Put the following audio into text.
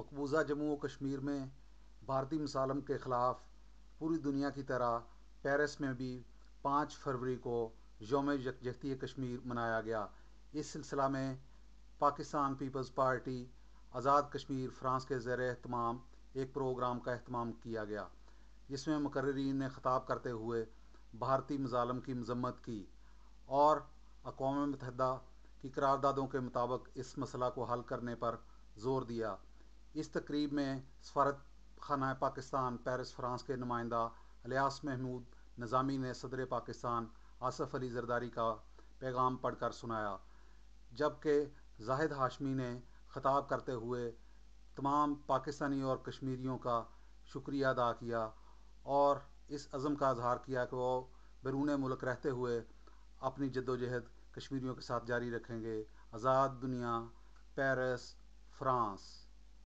मकबूजा जम्मू व कश्मीर में भारतीय मसालम के ख़िलाफ़ पूरी दुनिया की तरह पेरिस में भी पाँच फरवरी को योम यकजहती कश्मीर मनाया गया इस सिलसिला में पाकिस्तान पीपल्स पार्टी आज़ाद कश्मीर फ्रांस के ज़र अहतमाम एक प्रोग्राम का अहतमाम किया गया जिसमें मकर्रीन ने ख़ताब करते हुए भारतीय मज़ालम की मजम्मत की और अकोम मतहदा की करारदादों के मुताबिक इस मसला को हल करने पर ज़ोर दिया इस तकरीब में सफारत खाना पाकिस्तान पेरिस फ्रांस के नुमाइंदा अलियास महमूद नज़ामी ने सदर पाकिस्तान आसफ़ अली जरदारी का पैगाम पढ़कर सुनाया जबकि जाहिद हाशमी ने ख़ताब करते हुए तमाम पाकिस्तानी और कश्मीरियों का शुक्रिया अदा किया और इस अज़म का इजहार किया कि वो बैरून मुल्क रहते हुए अपनी जद्दोजहद कश्मीरियों के साथ जारी रखेंगे आज़ाद दुनिया पेरिस फ्रांस